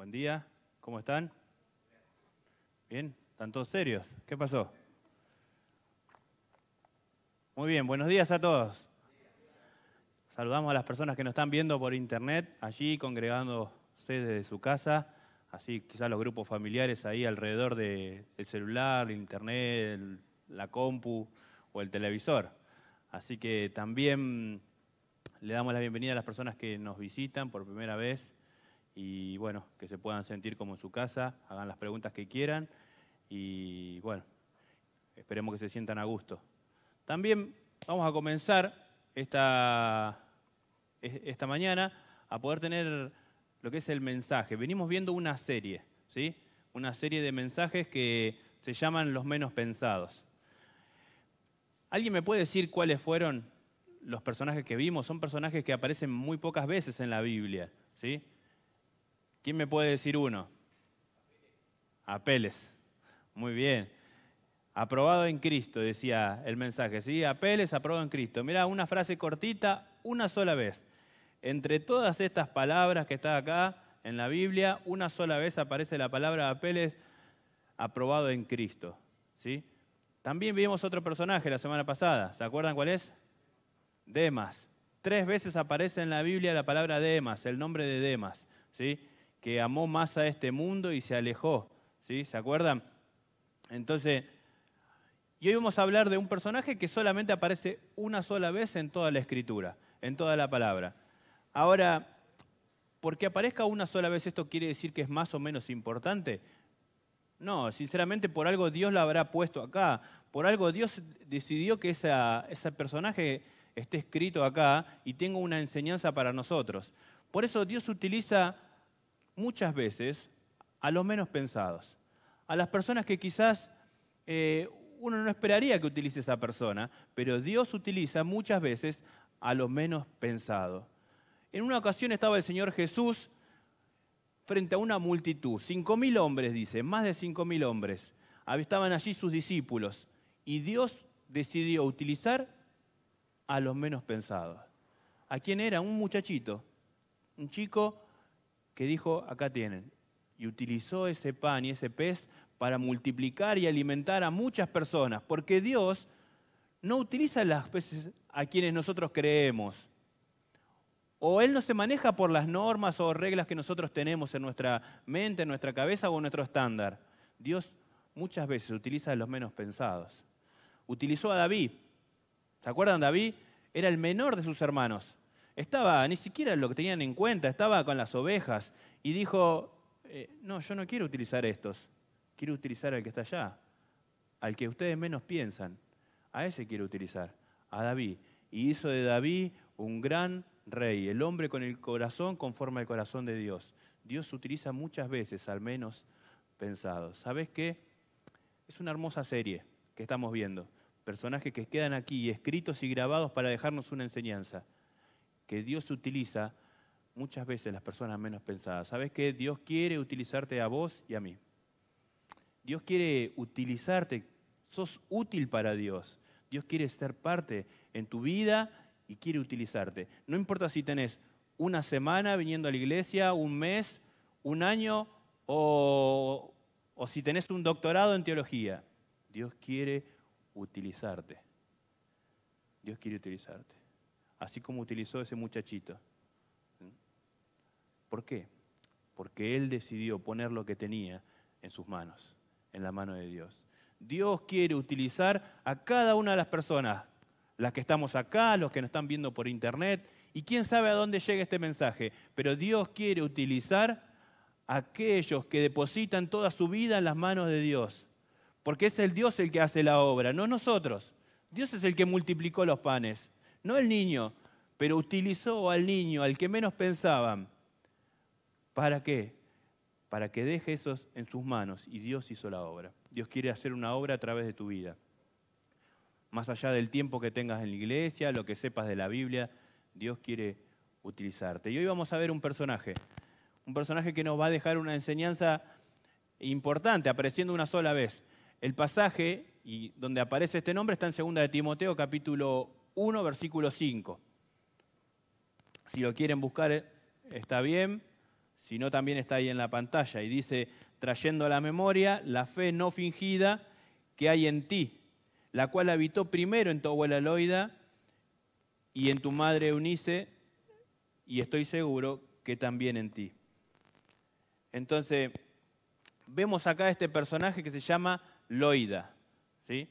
Buen día, ¿cómo están? Bien, ¿están todos serios? ¿Qué pasó? Muy bien, buenos días a todos. Saludamos a las personas que nos están viendo por internet, allí congregándose desde su casa, así quizás los grupos familiares ahí alrededor del celular, el internet, la compu o el televisor. Así que también le damos la bienvenida a las personas que nos visitan por primera vez y bueno, que se puedan sentir como en su casa, hagan las preguntas que quieran y bueno, esperemos que se sientan a gusto. También vamos a comenzar esta, esta mañana a poder tener lo que es el mensaje. Venimos viendo una serie, ¿sí? Una serie de mensajes que se llaman los menos pensados. ¿Alguien me puede decir cuáles fueron los personajes que vimos? Son personajes que aparecen muy pocas veces en la Biblia, ¿sí? ¿Quién me puede decir uno? Apeles. Muy bien. Aprobado en Cristo, decía el mensaje. Sí, Apeles, aprobado en Cristo. Mirá, una frase cortita, una sola vez. Entre todas estas palabras que están acá en la Biblia, una sola vez aparece la palabra Apeles, aprobado en Cristo. ¿Sí? También vimos otro personaje la semana pasada. ¿Se acuerdan cuál es? Demas. Tres veces aparece en la Biblia la palabra Demas, el nombre de Demas. ¿Sí? que amó más a este mundo y se alejó. ¿sí? ¿Se acuerdan? Entonces, y hoy vamos a hablar de un personaje que solamente aparece una sola vez en toda la escritura, en toda la palabra. Ahora, porque aparezca una sola vez, ¿esto quiere decir que es más o menos importante? No, sinceramente por algo Dios lo habrá puesto acá, por algo Dios decidió que ese personaje esté escrito acá y tenga una enseñanza para nosotros. Por eso Dios utiliza muchas veces a los menos pensados, a las personas que quizás eh, uno no esperaría que utilice esa persona, pero Dios utiliza muchas veces a los menos pensados. En una ocasión estaba el Señor Jesús frente a una multitud, cinco mil hombres, dice, más de cinco mil hombres. Estaban allí sus discípulos y Dios decidió utilizar a los menos pensados. ¿A quién era? Un muchachito, un chico que dijo, acá tienen, y utilizó ese pan y ese pez para multiplicar y alimentar a muchas personas, porque Dios no utiliza las peces a quienes nosotros creemos. O Él no se maneja por las normas o reglas que nosotros tenemos en nuestra mente, en nuestra cabeza o en nuestro estándar. Dios muchas veces utiliza a los menos pensados. Utilizó a David. ¿Se acuerdan? David era el menor de sus hermanos estaba, ni siquiera lo que tenían en cuenta, estaba con las ovejas y dijo, eh, no, yo no quiero utilizar estos, quiero utilizar al que está allá, al que ustedes menos piensan, a ese quiero utilizar, a David. Y hizo de David un gran rey, el hombre con el corazón conforme al corazón de Dios. Dios utiliza muchas veces, al menos pensado. ¿Sabes qué? Es una hermosa serie que estamos viendo. Personajes que quedan aquí escritos y grabados para dejarnos una enseñanza que Dios utiliza muchas veces las personas menos pensadas. ¿Sabes que Dios quiere utilizarte a vos y a mí. Dios quiere utilizarte, sos útil para Dios. Dios quiere ser parte en tu vida y quiere utilizarte. No importa si tenés una semana viniendo a la iglesia, un mes, un año o, o si tenés un doctorado en teología. Dios quiere utilizarte. Dios quiere utilizarte así como utilizó ese muchachito. ¿Por qué? Porque él decidió poner lo que tenía en sus manos, en la mano de Dios. Dios quiere utilizar a cada una de las personas, las que estamos acá, los que nos están viendo por internet, y quién sabe a dónde llega este mensaje, pero Dios quiere utilizar a aquellos que depositan toda su vida en las manos de Dios, porque es el Dios el que hace la obra, no nosotros. Dios es el que multiplicó los panes no el niño, pero utilizó al niño, al que menos pensaban. ¿Para qué? Para que deje eso en sus manos y Dios hizo la obra. Dios quiere hacer una obra a través de tu vida. Más allá del tiempo que tengas en la iglesia, lo que sepas de la Biblia, Dios quiere utilizarte. Y hoy vamos a ver un personaje, un personaje que nos va a dejar una enseñanza importante, apareciendo una sola vez. El pasaje y donde aparece este nombre está en 2 de Timoteo capítulo 1, versículo 5. Si lo quieren buscar, eh, está bien, si no también está ahí en la pantalla. Y dice, trayendo a la memoria la fe no fingida que hay en ti, la cual habitó primero en tu abuela Loida y en tu madre Eunice, y estoy seguro que también en ti. Entonces, vemos acá este personaje que se llama Loida. ¿sí?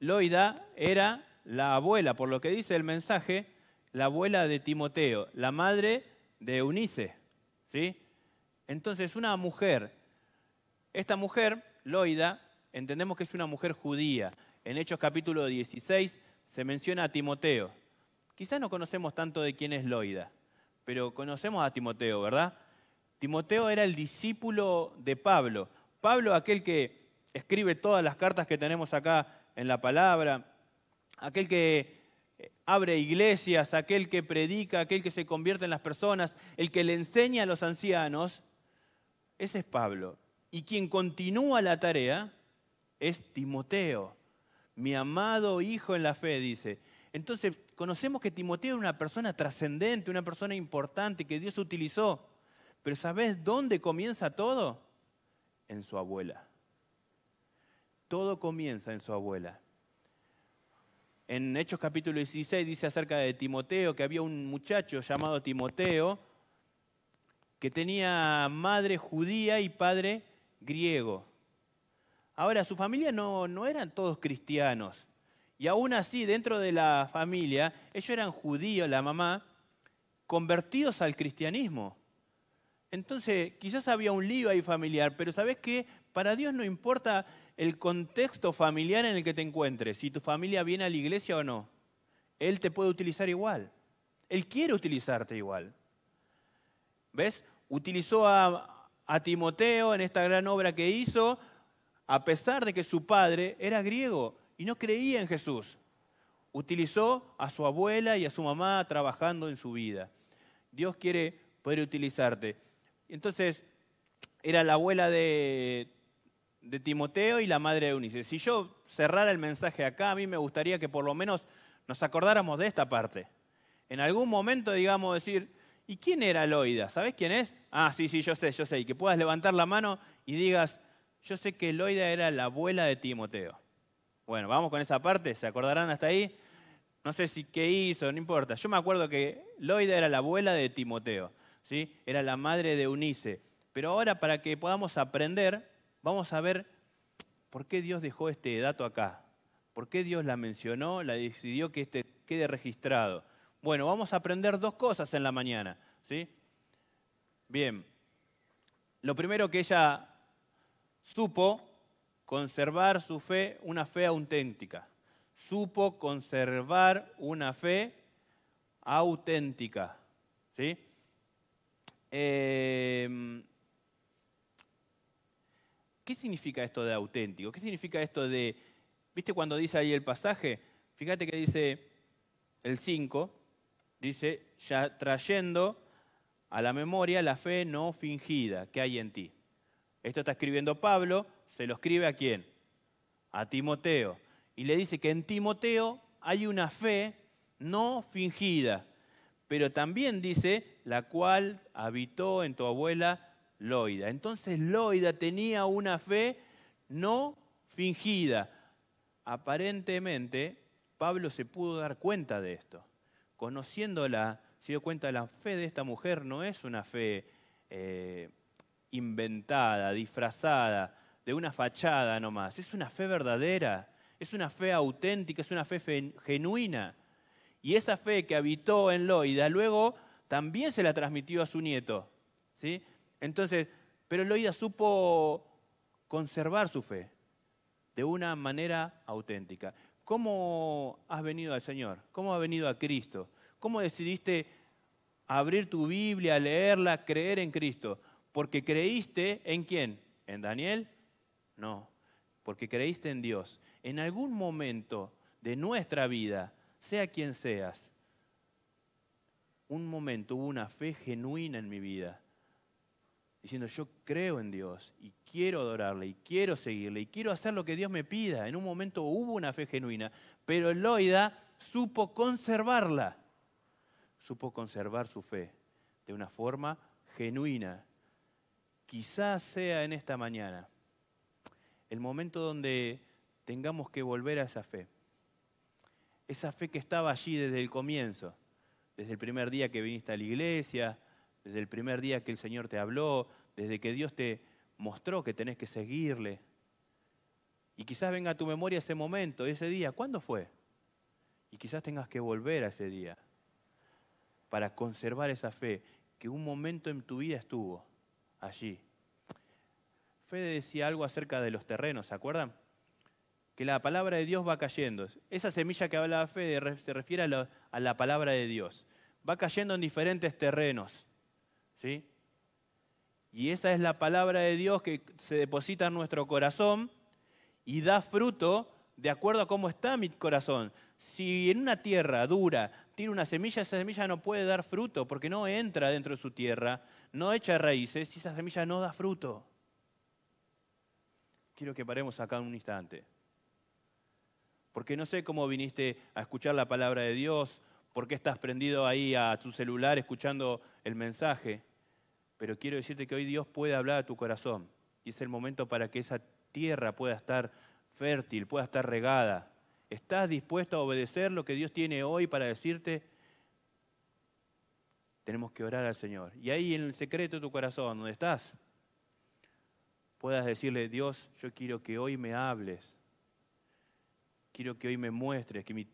Loida era la abuela, por lo que dice el mensaje, la abuela de Timoteo, la madre de Eunice. ¿sí? Entonces, una mujer, esta mujer, Loida, entendemos que es una mujer judía. En Hechos capítulo 16 se menciona a Timoteo. Quizás no conocemos tanto de quién es Loida, pero conocemos a Timoteo, ¿verdad? Timoteo era el discípulo de Pablo. Pablo, aquel que escribe todas las cartas que tenemos acá en la palabra, aquel que eh, abre iglesias, aquel que predica, aquel que se convierte en las personas, el que le enseña a los ancianos, ese es Pablo. Y quien continúa la tarea es Timoteo, mi amado hijo en la fe, dice. Entonces, conocemos que Timoteo era una persona trascendente, una persona importante que Dios utilizó. Pero ¿sabes dónde comienza todo? En su abuela. Todo comienza en su abuela en Hechos capítulo 16 dice acerca de Timoteo, que había un muchacho llamado Timoteo que tenía madre judía y padre griego. Ahora, su familia no, no eran todos cristianos. Y aún así, dentro de la familia, ellos eran judíos, la mamá, convertidos al cristianismo. Entonces, quizás había un lío ahí familiar, pero ¿sabes qué? Para Dios no importa el contexto familiar en el que te encuentres, si tu familia viene a la iglesia o no, Él te puede utilizar igual. Él quiere utilizarte igual. ¿Ves? Utilizó a, Timoteo en esta gran obra que hizo, a pesar de que su padre era griego y no creía en Jesús. Utilizó a su abuela y a su mamá trabajando en su vida. Dios quiere poder utilizarte. Entonces, era la abuela de de Timoteo y la madre de Unice. Si yo cerrara el mensaje acá, a mí me gustaría que por lo menos nos acordáramos de esta parte. En algún momento, digamos, decir, ¿y quién era Loida? ¿Sabes quién es? Ah, sí, sí, yo sé, yo sé. Y que puedas levantar la mano y digas, yo sé que Loida era la abuela de Timoteo. Bueno, vamos con esa parte, ¿se acordarán hasta ahí? No sé si qué hizo, no importa. Yo me acuerdo que Loida era la abuela de Timoteo, ¿sí? Era la madre de Eunice. Pero ahora para que podamos aprender, vamos a ver por qué Dios dejó este dato acá, por qué Dios la mencionó, la decidió que este quede registrado. Bueno, vamos a aprender dos cosas en la mañana, ¿sí? Bien, lo primero que ella supo conservar su fe, una fe auténtica. Supo conservar una fe auténtica. ¿sí? Eh, ¿Qué significa esto de auténtico? ¿Qué significa esto de, viste cuando dice ahí el pasaje? Fíjate que dice el 5, dice, ya trayendo a la memoria la fe no fingida que hay en ti. Esto está escribiendo Pablo, se lo escribe a quién? A Timoteo. Y le dice que en Timoteo hay una fe no fingida, pero también dice, la cual habitó en tu abuela Loida. Entonces Loida tenía una fe no fingida. Aparentemente, Pablo se pudo dar cuenta de esto. Conociéndola, se dio cuenta de la fe de esta mujer no es una fe eh, inventada, disfrazada, de una fachada nomás. Es una fe verdadera, es una fe auténtica, es una fe genuina. Y esa fe que habitó en Loida luego también se la transmitió a su nieto. ¿sí? Entonces, pero Loida supo conservar su fe de una manera auténtica. ¿Cómo has venido al Señor? ¿Cómo has venido a Cristo? ¿Cómo decidiste abrir tu Biblia, leerla, creer en Cristo? ¿Porque creíste en quién? ¿En Daniel? No, porque creíste en Dios. En algún momento de nuestra vida, sea quien seas, un momento hubo una fe genuina en mi vida diciendo, yo creo en Dios y quiero adorarle y quiero seguirle y quiero hacer lo que Dios me pida. En un momento hubo una fe genuina, pero Loida supo conservarla, supo conservar su fe de una forma genuina. Quizás sea en esta mañana el momento donde tengamos que volver a esa fe, esa fe que estaba allí desde el comienzo, desde el primer día que viniste a la iglesia, desde el primer día que el Señor te habló, desde que Dios te mostró que tenés que seguirle. Y quizás venga a tu memoria ese momento, ese día, ¿cuándo fue? Y quizás tengas que volver a ese día para conservar esa fe que un momento en tu vida estuvo allí. Fede decía algo acerca de los terrenos, ¿se acuerdan? Que la palabra de Dios va cayendo. Esa semilla que hablaba Fede se refiere a la, a la palabra de Dios. Va cayendo en diferentes terrenos. ¿sí? Y esa es la palabra de Dios que se deposita en nuestro corazón y da fruto de acuerdo a cómo está mi corazón. Si en una tierra dura tiene una semilla, esa semilla no puede dar fruto porque no entra dentro de su tierra, no echa raíces y esa semilla no da fruto. Quiero que paremos acá un instante. Porque no sé cómo viniste a escuchar la palabra de Dios, por qué estás prendido ahí a tu celular escuchando el mensaje pero quiero decirte que hoy Dios puede hablar a tu corazón y es el momento para que esa tierra pueda estar fértil, pueda estar regada. ¿Estás dispuesto a obedecer lo que Dios tiene hoy para decirte? Tenemos que orar al Señor. Y ahí en el secreto de tu corazón, donde estás, puedas decirle, Dios, yo quiero que hoy me hables. Quiero que hoy me muestres, que mi,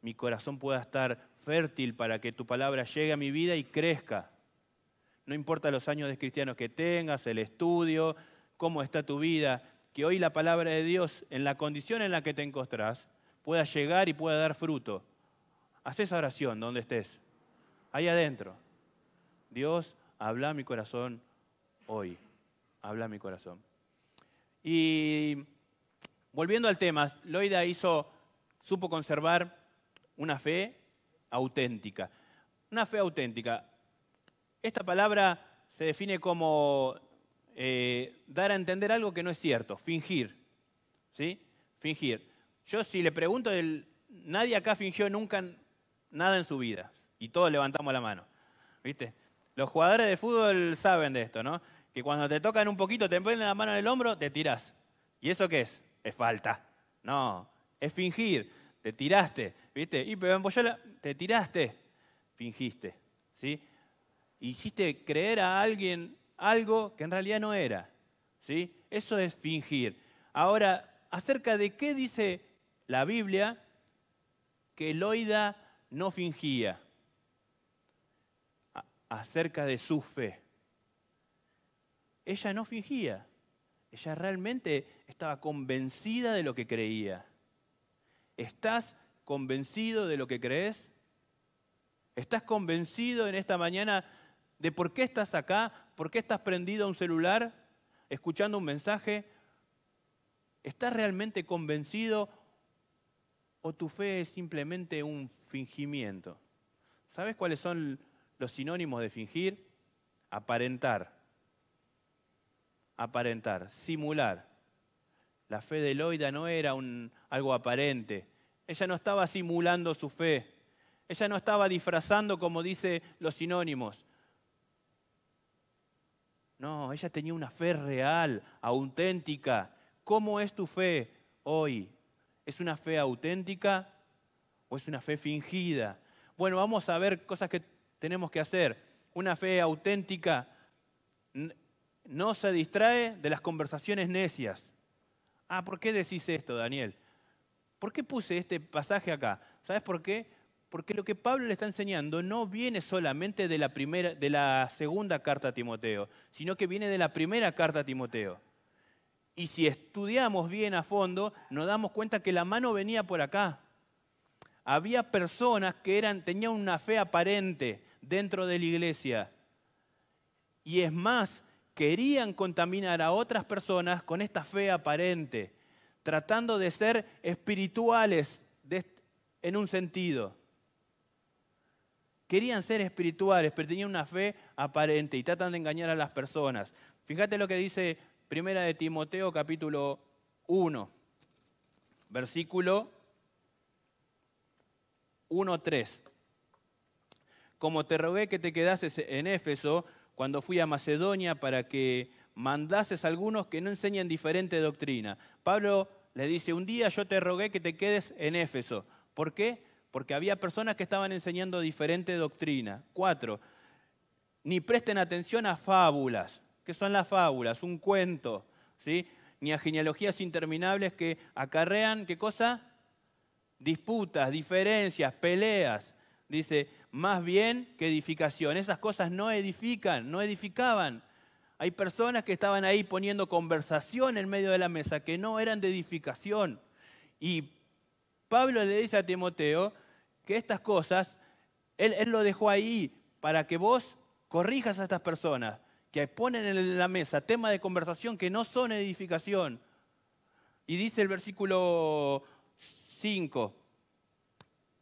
mi corazón pueda estar fértil para que tu palabra llegue a mi vida y crezca no importa los años de cristianos que tengas, el estudio, cómo está tu vida, que hoy la palabra de Dios, en la condición en la que te encontrás, pueda llegar y pueda dar fruto. Haz esa oración donde estés, ahí adentro. Dios, habla a mi corazón hoy, habla a mi corazón. Y volviendo al tema, Loida hizo, supo conservar una fe auténtica. Una fe auténtica. Esta palabra se define como eh, dar a entender algo que no es cierto, fingir. ¿Sí? Fingir. Yo si le pregunto, nadie acá fingió nunca nada en su vida. Y todos levantamos la mano. ¿Viste? Los jugadores de fútbol saben de esto, ¿no? Que cuando te tocan un poquito, te ponen la mano en el hombro, te tirás. ¿Y eso qué es? Es falta. No, es fingir. Te tiraste, ¿viste? Y pero en te tiraste, fingiste, ¿sí? hiciste creer a alguien algo que en realidad no era. ¿sí? Eso es fingir. Ahora, acerca de qué dice la Biblia que Loida no fingía, acerca de su fe. Ella no fingía, ella realmente estaba convencida de lo que creía. ¿Estás convencido de lo que crees? ¿Estás convencido en esta mañana de por qué estás acá, por qué estás prendido a un celular, escuchando un mensaje. ¿Estás realmente convencido o tu fe es simplemente un fingimiento? ¿Sabes cuáles son los sinónimos de fingir? Aparentar. Aparentar, simular. La fe de Loida no era algo aparente. Ella no estaba simulando su fe. Ella no estaba disfrazando como dice los sinónimos. No, ella tenía una fe real, auténtica. ¿Cómo es tu fe hoy? ¿Es una fe auténtica o es una fe fingida? Bueno, vamos a ver cosas que tenemos que hacer. Una fe auténtica no se distrae de las conversaciones necias. Ah, ¿por qué decís esto, Daniel? ¿Por qué puse este pasaje acá? ¿Sabes por qué? Porque lo que Pablo le está enseñando no viene solamente de la, primera, de la segunda carta a Timoteo, sino que viene de la primera carta a Timoteo. Y si estudiamos bien a fondo, nos damos cuenta que la mano venía por acá. Había personas que eran, tenían una fe aparente dentro de la iglesia. Y es más, querían contaminar a otras personas con esta fe aparente, tratando de ser espirituales en un sentido. Querían ser espirituales, pero tenían una fe aparente y tratan de engañar a las personas. Fíjate lo que dice Primera de Timoteo capítulo 1, versículo 1.3. Como te rogué que te quedases en Éfeso cuando fui a Macedonia para que mandases a algunos que no enseñen diferente doctrina. Pablo le dice, un día yo te rogué que te quedes en Éfeso. ¿Por qué? porque había personas que estaban enseñando diferente doctrina. Cuatro, ni presten atención a fábulas. ¿Qué son las fábulas? Un cuento, ¿sí? Ni a genealogías interminables que acarrean, ¿qué cosa? Disputas, diferencias, peleas. Dice, más bien que edificación. Esas cosas no edifican, no edificaban. Hay personas que estaban ahí poniendo conversación en medio de la mesa que no eran de edificación. Y Pablo le dice a Timoteo, que estas cosas, él, lo dejó ahí para que vos corrijas a estas personas que ponen en la mesa temas de conversación que no son edificación. Y dice el versículo 5,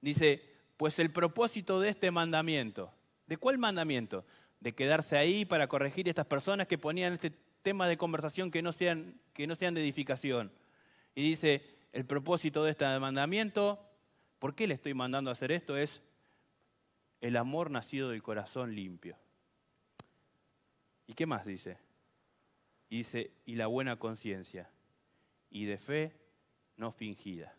dice, pues el propósito de este mandamiento, ¿de cuál mandamiento? De quedarse ahí para corregir a estas personas que ponían este tema de conversación que no sean, que no sean de edificación. Y dice, el propósito de este mandamiento ¿Por qué le estoy mandando a hacer esto? Es el amor nacido del corazón limpio. ¿Y qué más dice? Y dice, y la buena conciencia, y de fe no fingida.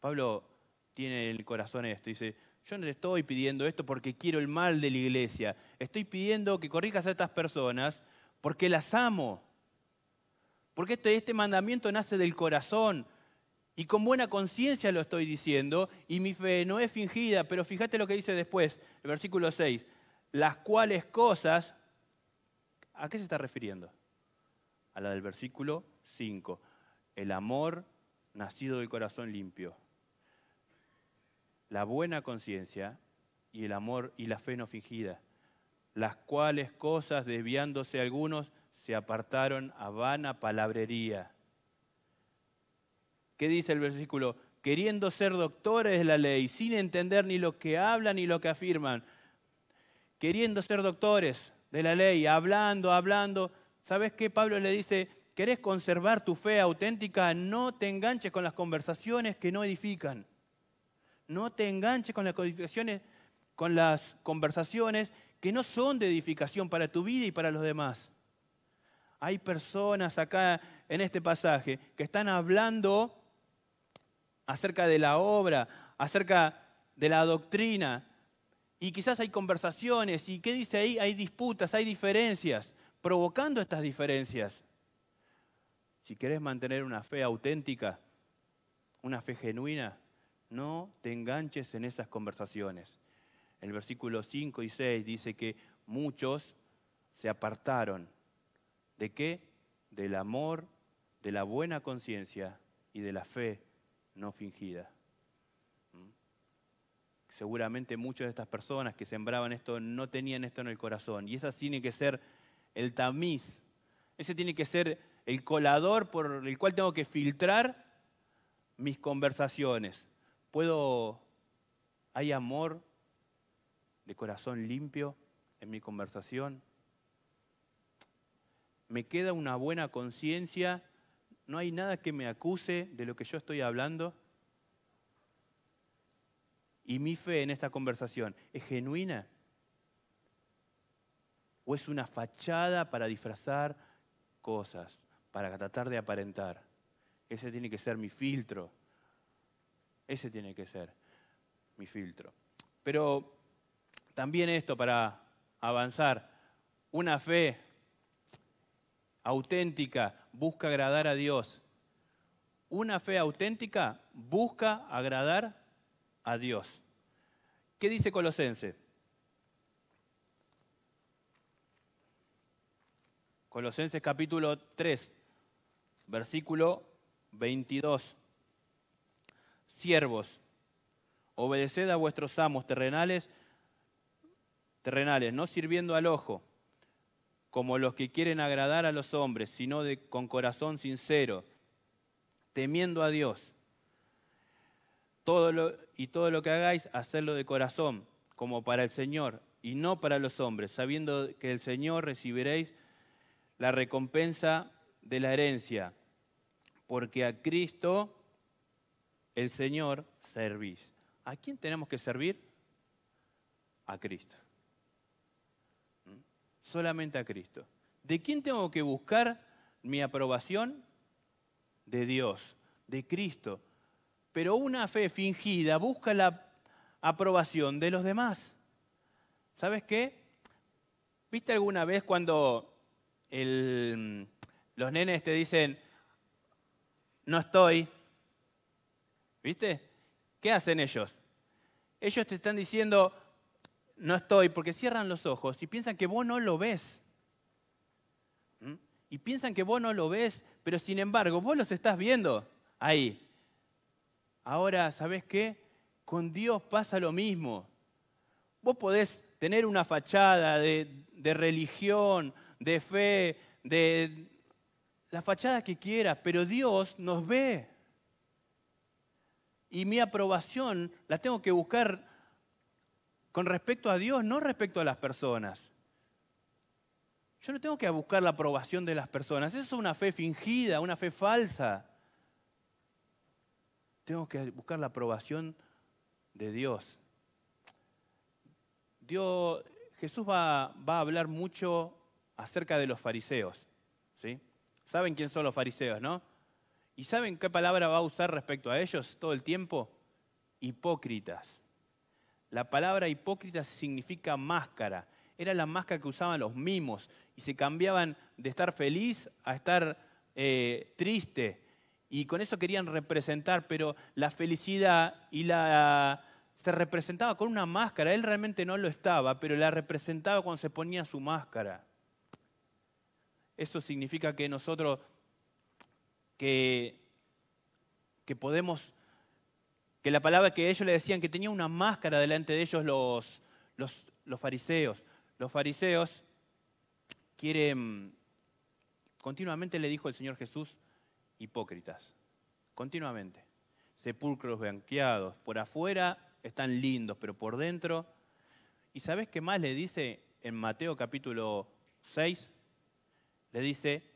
Pablo tiene el corazón esto, dice, yo no le estoy pidiendo esto porque quiero el mal de la iglesia, estoy pidiendo que corrijas a estas personas porque las amo, porque este, este mandamiento nace del corazón, y con buena conciencia lo estoy diciendo, y mi fe no es fingida, pero fíjate lo que dice después, el versículo 6, las cuales cosas, ¿a qué se está refiriendo? A la del versículo 5, el amor nacido del corazón limpio, la buena conciencia y el amor y la fe no fingida, las cuales cosas, desviándose algunos, se apartaron a vana palabrería ¿Qué dice el versículo? Queriendo ser doctores de la ley, sin entender ni lo que hablan ni lo que afirman. Queriendo ser doctores de la ley, hablando, hablando. ¿Sabes qué? Pablo le dice, ¿querés conservar tu fe auténtica? No te enganches con las conversaciones que no edifican. No te enganches con las codificaciones, con las conversaciones que no son de edificación para tu vida y para los demás. Hay personas acá en este pasaje que están hablando acerca de la obra, acerca de la doctrina. Y quizás hay conversaciones, y qué dice ahí, hay disputas, hay diferencias, provocando estas diferencias. Si querés mantener una fe auténtica, una fe genuina, no te enganches en esas conversaciones. El versículo 5 y 6 dice que muchos se apartaron. ¿De qué? Del amor, de la buena conciencia y de la fe no fingida. ¿Mm? Seguramente muchas de estas personas que sembraban esto no tenían esto en el corazón. Y ese tiene que ser el tamiz. Ese tiene que ser el colador por el cual tengo que filtrar mis conversaciones. ¿Puedo, hay amor de corazón limpio en mi conversación? ¿Me queda una buena conciencia no hay nada que me acuse de lo que yo estoy hablando. Y mi fe en esta conversación es genuina. ¿O es una fachada para disfrazar cosas, para tratar de aparentar? Ese tiene que ser mi filtro. Ese tiene que ser mi filtro. Pero también esto para avanzar, una fe auténtica, busca agradar a Dios. Una fe auténtica busca agradar a Dios. ¿Qué dice Colosense? Colosenses capítulo 3, versículo 22. Siervos, obedeced a vuestros amos terrenales, terrenales, no sirviendo al ojo como los que quieren agradar a los hombres, sino de, con corazón sincero, temiendo a Dios. Todo y todo lo que hagáis, hacerlo de corazón, como para el Señor, y no para los hombres, sabiendo que el Señor recibiréis la recompensa de la herencia, porque a Cristo el Señor servís. ¿A quién tenemos que servir? A Cristo solamente a Cristo. ¿De quién tengo que buscar mi aprobación? De Dios, de Cristo. Pero una fe fingida busca la aprobación de los demás. ¿Sabes qué? ¿Viste alguna vez cuando los nenes te dicen, no estoy? ¿Viste? ¿Qué hacen ellos? Ellos te están diciendo, no estoy, porque cierran los ojos y piensan que vos no lo ves. ¿Mm? Y piensan que vos no lo ves, pero sin embargo, vos los estás viendo ahí. Ahora, sabes qué? Con Dios pasa lo mismo. Vos podés tener una fachada de, de religión, de fe, de la fachada que quieras, pero Dios nos ve. Y mi aprobación la tengo que buscar con respecto a Dios, no respecto a las personas. Yo no tengo que buscar la aprobación de las personas. Eso es una fe fingida, una fe falsa. Tengo que buscar la aprobación de Dios. Dios Jesús va, a hablar mucho acerca de los fariseos. ¿sí? ¿Saben quién son los fariseos, no? ¿Y saben qué palabra va a usar respecto a ellos todo el tiempo? Hipócritas. La palabra hipócrita significa máscara. Era la máscara que usaban los mimos y se cambiaban de estar feliz a estar eh, triste. Y con eso querían representar, pero la felicidad y la se representaba con una máscara. Él realmente no lo estaba, pero la representaba cuando se ponía su máscara. Eso significa que nosotros que podemos que la palabra que ellos le decían que tenía una máscara delante de ellos los, los, los fariseos. Los fariseos quieren, continuamente le dijo el Señor Jesús, hipócritas, continuamente. Sepulcros blanqueados, por afuera están lindos, pero por dentro... ¿Y sabes qué más le dice en Mateo capítulo 6? Le dice,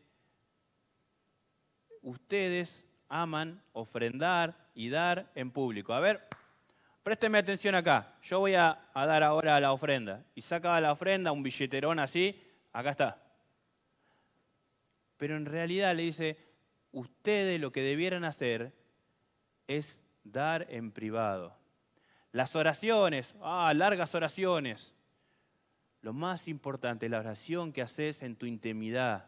ustedes aman ofrendar y dar en público. A ver, présteme atención acá. Yo voy a, dar ahora la ofrenda. Y saca la ofrenda, un billeterón así, acá está. Pero en realidad le dice, ustedes lo que debieran hacer es dar en privado. Las oraciones, ah, largas oraciones. Lo más importante la oración que haces en tu intimidad.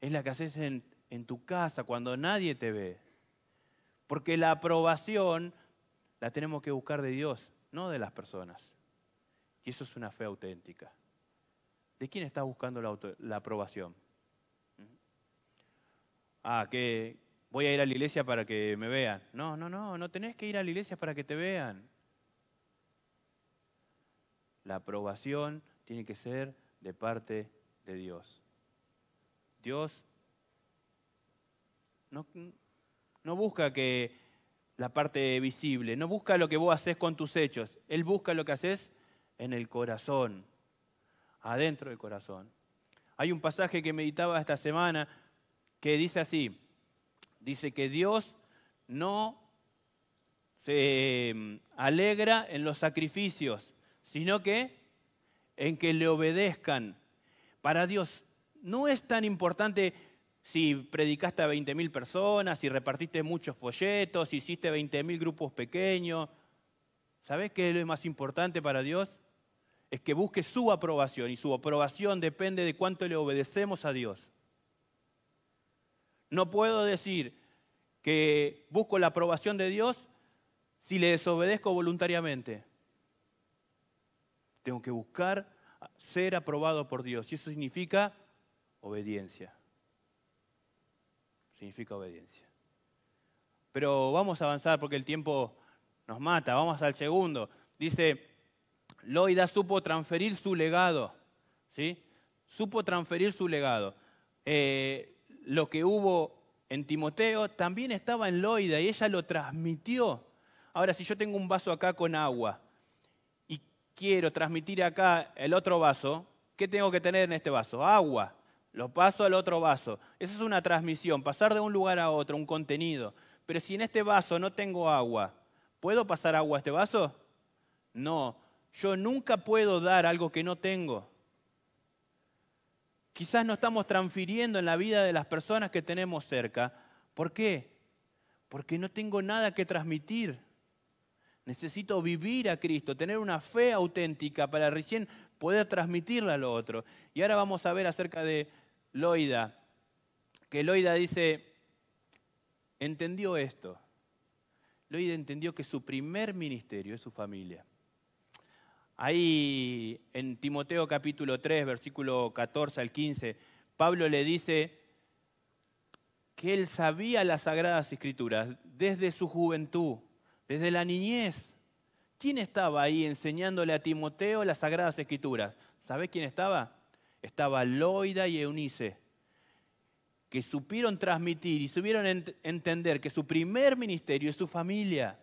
Es la que haces en en tu casa, cuando nadie te ve. Porque la aprobación la tenemos que buscar de Dios, no de las personas. Y eso es una fe auténtica. ¿De quién estás buscando la, la aprobación? ¿Mm? Ah, que voy a ir a la iglesia para que me vean. No, no, no, no tenés que ir a la iglesia para que te vean. La aprobación tiene que ser de parte de Dios. Dios no, busca que la parte visible, no busca lo que vos haces con tus hechos, Él busca lo que haces en el corazón, adentro del corazón. Hay un pasaje que meditaba esta semana que dice así, dice que Dios no se em, alegra en los sacrificios, sino que en que le obedezcan. Para Dios no es tan importante si predicaste a 20.000 personas, si repartiste muchos folletos, si hiciste 20.000 grupos pequeños. ¿Sabes qué es lo más importante para Dios? Es que busque su aprobación y su aprobación depende de cuánto le obedecemos a Dios. No puedo decir que busco la aprobación de Dios si le desobedezco voluntariamente. Tengo que buscar ser aprobado por Dios y eso significa obediencia significa obediencia. Pero vamos a avanzar porque el tiempo nos mata. Vamos al segundo. Dice, Loida supo transferir su legado. ¿sí? Supo transferir su legado. Eh, lo que hubo en Timoteo también estaba en Loida y ella lo transmitió. Ahora, si yo tengo un vaso acá con agua y quiero transmitir acá el otro vaso, ¿qué tengo que tener en este vaso? Agua. Lo paso al otro vaso. Eso es una transmisión, pasar de un lugar a otro, un contenido. Pero si en este vaso no tengo agua, ¿puedo pasar agua a este vaso? No, yo nunca puedo dar algo que no tengo. Quizás no estamos transfiriendo en la vida de las personas que tenemos cerca. ¿Por qué? Porque no tengo nada que transmitir. Necesito vivir a Cristo, tener una fe auténtica para recién poder transmitirla a lo otro. Y ahora vamos a ver acerca de Loida, que Loida dice, entendió esto. Loida entendió que su primer ministerio es su familia. Ahí en Timoteo capítulo 3, versículo 14 al 15, Pablo le dice que él sabía las sagradas escrituras desde su juventud, desde la niñez. ¿Quién estaba ahí enseñándole a Timoteo las sagradas escrituras? ¿Sabés quién estaba? estaba Loida y Eunice, que supieron transmitir y supieron entender que su primer ministerio es su familia.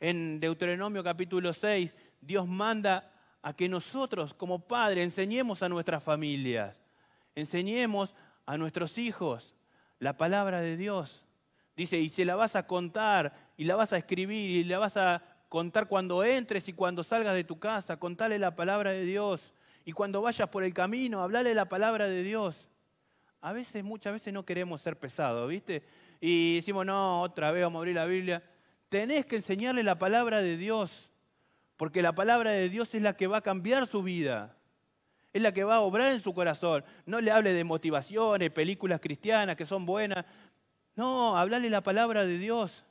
En Deuteronomio capítulo 6, Dios manda a que nosotros como padres enseñemos a nuestras familias, enseñemos a nuestros hijos la palabra de Dios. Dice, y se la vas a contar, y la vas a escribir, y la vas a contar cuando entres y cuando salgas de tu casa, contale la palabra de Dios. Y cuando vayas por el camino, hablale la palabra de Dios. A veces, muchas veces no queremos ser pesados, ¿viste? Y decimos, no, otra vez vamos a abrir la Biblia. Tenés que enseñarle la palabra de Dios, porque la palabra de Dios es la que va a cambiar su vida. Es la que va a obrar en su corazón. No le hable de motivaciones, películas cristianas que son buenas. No, hablale la palabra de Dios.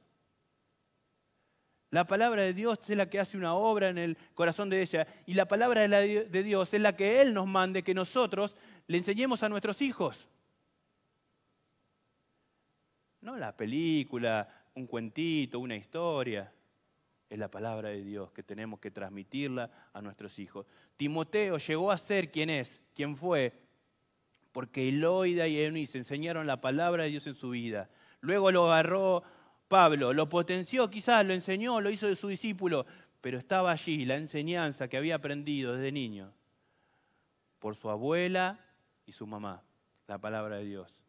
La palabra de Dios es la que hace una obra en el corazón de ella. Y la palabra de, Dios es la que Él nos mande que nosotros le enseñemos a nuestros hijos. No la película, un cuentito, una historia. Es la palabra de Dios que tenemos que transmitirla a nuestros hijos. Timoteo llegó a ser quien es, quien fue, porque Eloida y Eunice enseñaron la palabra de Dios en su vida. Luego lo agarró Pablo lo potenció, quizás lo enseñó, lo hizo de su discípulo, pero estaba allí la enseñanza que había aprendido desde niño por su abuela y su mamá, la palabra de Dios.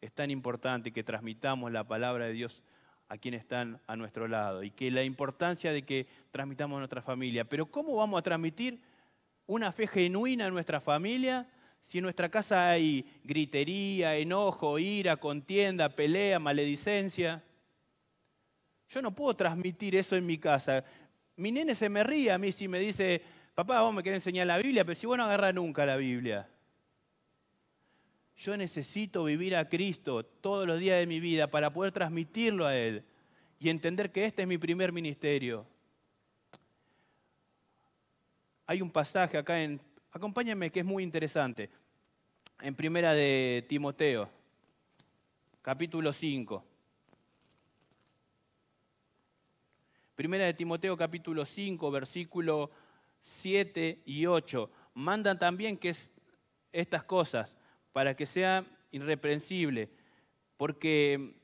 Es tan importante que transmitamos la palabra de Dios a quienes están a nuestro lado y que la importancia de que transmitamos a nuestra familia. Pero ¿cómo vamos a transmitir una fe genuina a nuestra familia si en nuestra casa hay gritería, enojo, ira, contienda, pelea, maledicencia? Yo no puedo transmitir eso en mi casa. Mi nene se me ríe a mí si me dice, papá, vos me querés enseñar la Biblia, pero si vos no agarras nunca la Biblia. Yo necesito vivir a Cristo todos los días de mi vida para poder transmitirlo a Él y entender que este es mi primer ministerio. Hay un pasaje acá en, acompáñenme, que es muy interesante, en primera de Timoteo, capítulo 5. Primera de Timoteo capítulo 5, versículo 7 y 8. Mandan también que estas cosas para que sea irreprensible, porque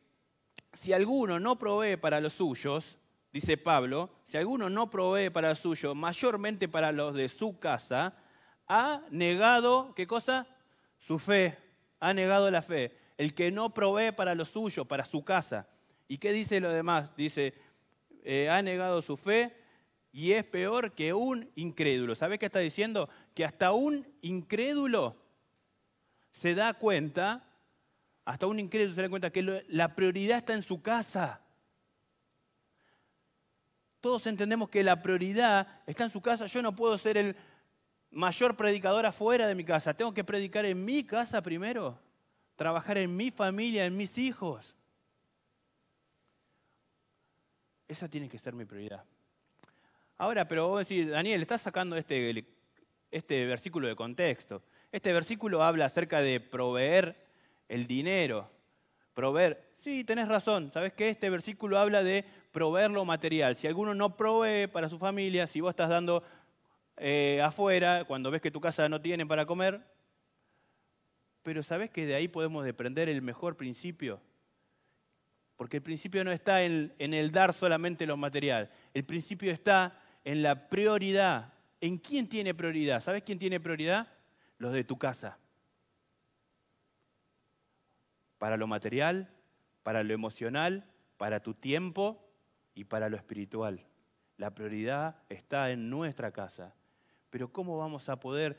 si alguno no provee para los suyos, dice Pablo, si alguno no provee para los suyos, mayormente para los de su casa, ha negado, ¿qué cosa? Su fe, ha negado la fe. El que no provee para los suyos, para su casa. ¿Y qué dice lo demás? Dice, eh, ha negado su fe y es peor que un incrédulo. ¿Sabes qué está diciendo? Que hasta un incrédulo se da cuenta, hasta un incrédulo se da cuenta que la prioridad está en su casa. Todos entendemos que la prioridad está en su casa. Yo no puedo ser el mayor predicador afuera de mi casa. Tengo que predicar en mi casa primero, trabajar en mi familia, en mis hijos. Esa tiene que ser mi prioridad. Ahora, pero vos decís, Daniel, estás sacando este, este versículo de contexto. Este versículo habla acerca de proveer el dinero, proveer. Sí, tenés razón. ¿sabés que Este versículo habla de proveer lo material. Si alguno no provee para su familia, si vos estás dando eh, afuera, cuando ves que tu casa no tiene para comer. Pero ¿sabés que de ahí podemos deprender el mejor principio? Porque el principio no está en, el dar solamente lo material. El principio está en la prioridad. ¿En quién tiene prioridad? ¿Sabes quién tiene prioridad? Los de tu casa. Para lo material, para lo emocional, para tu tiempo y para lo espiritual. La prioridad está en nuestra casa. Pero ¿cómo vamos a poder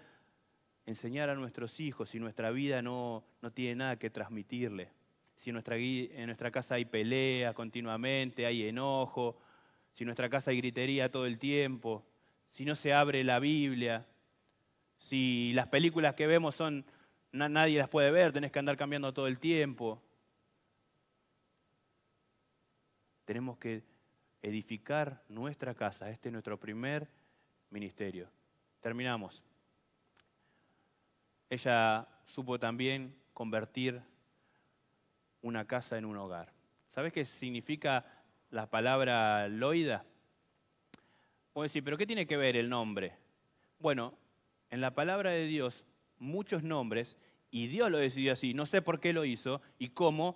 enseñar a nuestros hijos si nuestra vida no, no tiene nada que transmitirle? si en nuestra, casa hay pelea continuamente, hay enojo, si en nuestra casa hay gritería todo el tiempo, si no se abre la Biblia, si las películas que vemos son, nadie las puede ver, tenés que andar cambiando todo el tiempo. Tenemos que edificar nuestra casa. Este es nuestro primer ministerio. Terminamos. Ella supo también convertir una casa en un hogar. ¿Sabes qué significa la palabra loida? Puedes decir, ¿pero qué tiene que ver el nombre? Bueno, en la palabra de Dios, muchos nombres, y Dios lo decidió así, no sé por qué lo hizo y cómo,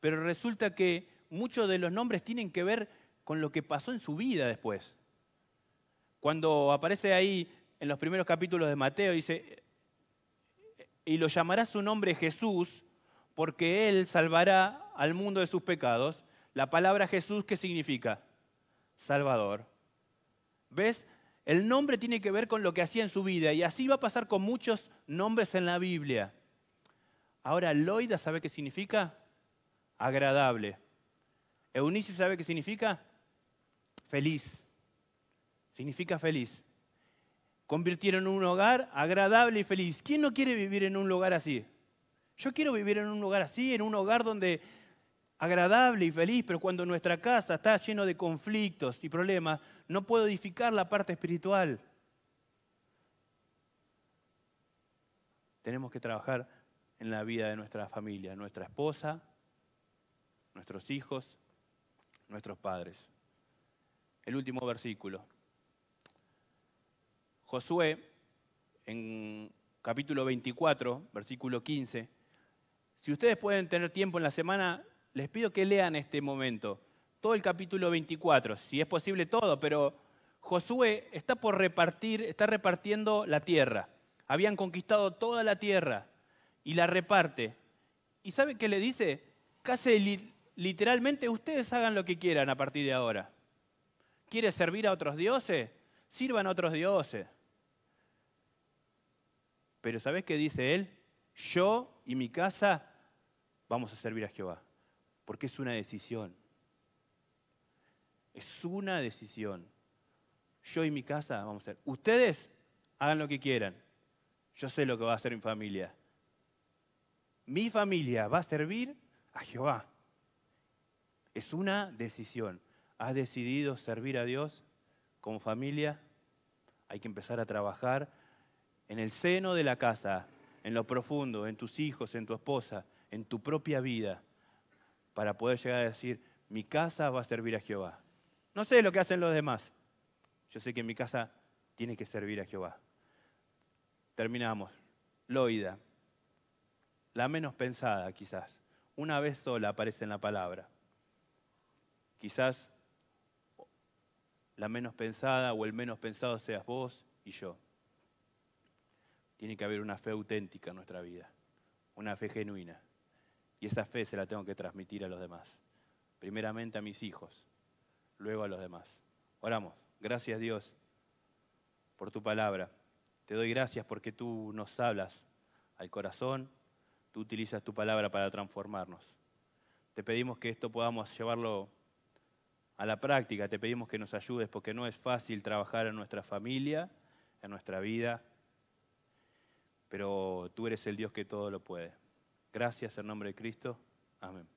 pero resulta que muchos de los nombres tienen que ver con lo que pasó en su vida después. Cuando aparece ahí en los primeros capítulos de Mateo, dice, y lo llamará su nombre Jesús, porque Él salvará al mundo de sus pecados. La palabra Jesús, ¿qué significa? Salvador. ¿Ves? El nombre tiene que ver con lo que hacía en su vida y así va a pasar con muchos nombres en la Biblia. Ahora, Loida, ¿sabe qué significa? Agradable. Eunice, ¿sabe qué significa? Feliz. Significa feliz. Convirtieron un hogar agradable y feliz. ¿Quién no quiere vivir en un lugar así? Yo quiero vivir en un lugar así, en un hogar donde agradable y feliz, pero cuando nuestra casa está lleno de conflictos y problemas, no puedo edificar la parte espiritual. Tenemos que trabajar en la vida de nuestra familia, nuestra esposa, nuestros hijos, nuestros padres. El último versículo. Josué, en capítulo 24, versículo 15, si ustedes pueden tener tiempo en la semana, les pido que lean este momento, todo el capítulo 24, si es posible todo, pero Josué está por repartir, está repartiendo la tierra. Habían conquistado toda la tierra y la reparte. ¿Y sabe qué le dice? Casi literalmente ustedes hagan lo que quieran a partir de ahora. ¿Quiere servir a otros dioses? Sirvan a otros dioses. Pero ¿sabes qué dice él? Yo y mi casa vamos a servir a Jehová. Porque es una decisión. Es una decisión. Yo y mi casa vamos a ser. Ustedes hagan lo que quieran. Yo sé lo que va a hacer mi familia. Mi familia va a servir a Jehová. Es una decisión. ¿Has decidido servir a Dios como familia? Hay que empezar a trabajar en el seno de la casa, en lo profundo, en tus hijos, en tu esposa, en tu propia vida para poder llegar a decir, mi casa va a servir a Jehová. No sé lo que hacen los demás. Yo sé que mi casa tiene que servir a Jehová. Terminamos. Loida, la menos pensada quizás, una vez sola aparece en la palabra. Quizás la menos pensada o el menos pensado seas vos y yo. Tiene que haber una fe auténtica en nuestra vida, una fe genuina. Y esa fe se la tengo que transmitir a los demás. Primeramente a mis hijos, luego a los demás. Oramos. Gracias Dios por tu palabra. Te doy gracias porque tú nos hablas al corazón, tú utilizas tu palabra para transformarnos. Te pedimos que esto podamos llevarlo a la práctica, te pedimos que nos ayudes porque no es fácil trabajar en nuestra familia, en nuestra vida, pero tú eres el Dios que todo lo puede. Gracias en nombre de Cristo. Amén.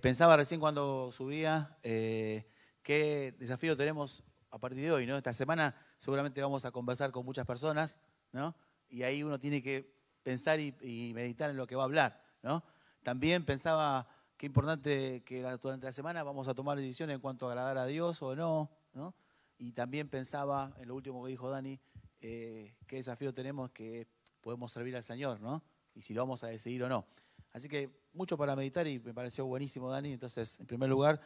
Pensaba recién cuando subía eh, qué desafío tenemos a partir de hoy, ¿no? Esta semana seguramente vamos a conversar con muchas personas, ¿no? Y ahí uno tiene que pensar y, y meditar en lo que va a hablar, ¿no? También pensaba qué importante que durante la semana vamos a tomar decisiones en cuanto a agradar a Dios o no, ¿no? Y también pensaba, en lo último que dijo Dani, eh, qué desafío tenemos que podemos servir al Señor, ¿no? Y si lo vamos a decidir o no. Así que mucho para meditar y me pareció buenísimo, Dani. Entonces, en primer lugar,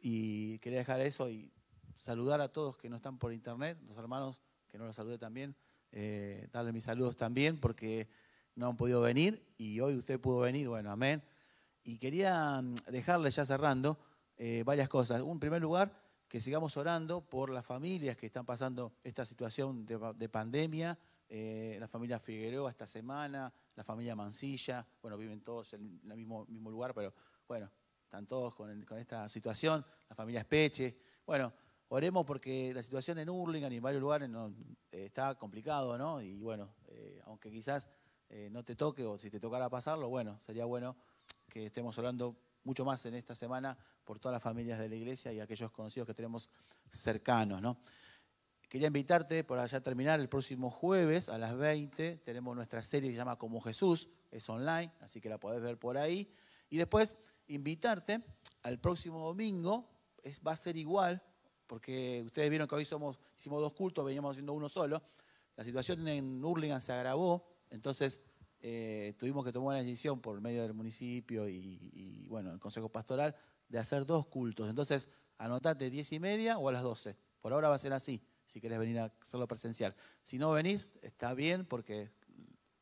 y quería dejar eso y saludar a todos que no están por internet, los hermanos que no los saludé también, eh, darle mis saludos también, porque no han podido venir y hoy usted pudo venir, bueno, amén. Y quería mm, dejarles ya cerrando eh, varias cosas. En primer lugar, que sigamos orando por las familias que están pasando esta situación de, pandemia, eh, la familia Figueroa esta semana, la familia Mancilla, bueno, viven todos en el mismo, mismo lugar, pero bueno, están todos con, esta situación, la familia Espeche. Bueno, oremos porque la situación en Hurlingham y en varios lugares no, eh, está complicado, ¿no? Y bueno, aunque quizás eh, no te toque o si te tocara pasarlo, bueno, sería bueno que estemos hablando mucho más en esta semana por todas las familias de la iglesia y aquellos conocidos que tenemos cercanos. ¿no? Quería invitarte, por allá terminar, el próximo jueves a las 20 tenemos nuestra serie que se llama Como Jesús, es online, así que la podés ver por ahí. Y después invitarte al próximo domingo, es, va a ser igual, porque ustedes vieron que hoy somos, hicimos dos cultos, veníamos haciendo uno solo. La situación en Hurlingham se agravó entonces, eh, tuvimos que tomar una decisión por medio del municipio y, y, bueno, el Consejo Pastoral de hacer dos cultos. Entonces, anotate 10 y media o a las 12. Por ahora va a ser así, si querés venir a hacerlo presencial. Si no venís, está bien porque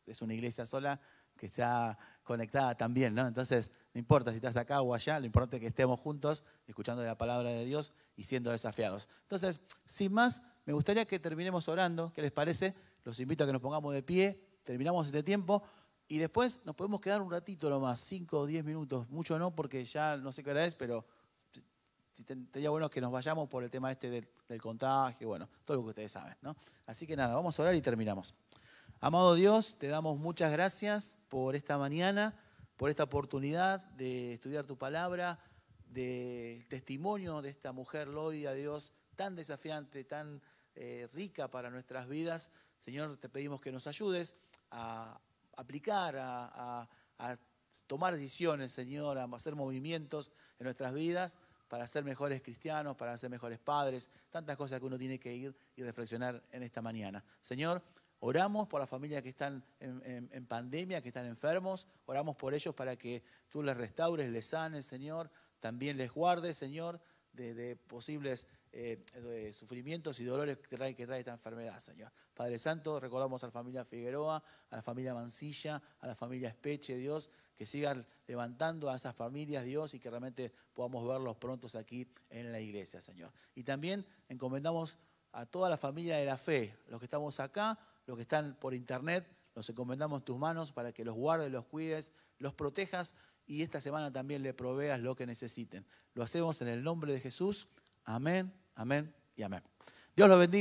es una iglesia sola que está conectada también, ¿no? Entonces, no importa si estás acá o allá, lo importante es que estemos juntos, escuchando la palabra de Dios y siendo desafiados. Entonces, sin más, me gustaría que terminemos orando, ¿qué les parece? Los invito a que nos pongamos de pie terminamos este tiempo y después nos podemos quedar un ratito nomás, cinco o diez minutos, mucho no, porque ya no sé qué hora es, pero sería bueno que nos vayamos por el tema este del, contagio, bueno, todo lo que ustedes saben, ¿no? Así que nada, vamos a orar y terminamos. Amado Dios, te damos muchas gracias por esta mañana, por esta oportunidad de estudiar tu palabra, del testimonio de esta mujer a Dios, tan desafiante, tan eh, rica para nuestras vidas. Señor, te pedimos que nos ayudes a aplicar, a, tomar decisiones, Señor, a hacer movimientos en nuestras vidas para ser mejores cristianos, para ser mejores padres, tantas cosas que uno tiene que ir y reflexionar en esta mañana. Señor, oramos por las familias que están en, pandemia, que están enfermos, oramos por ellos para que tú les restaures, les sanes, Señor, también les guardes, Señor, de, de posibles eh, sufrimientos y dolores que trae, que trae esta enfermedad, Señor. Padre Santo, recordamos a la familia Figueroa, a la familia Mancilla, a la familia Espeche, Dios, que sigan levantando a esas familias, Dios, y que realmente podamos verlos prontos aquí en la iglesia, Señor. Y también encomendamos a toda la familia de la fe, los que estamos acá, los que están por internet, los encomendamos tus manos para que los guardes, los cuides, los protejas y esta semana también le proveas lo que necesiten. Lo hacemos en el nombre de Jesús. Amén. Amén y amén. Dios lo bendiga.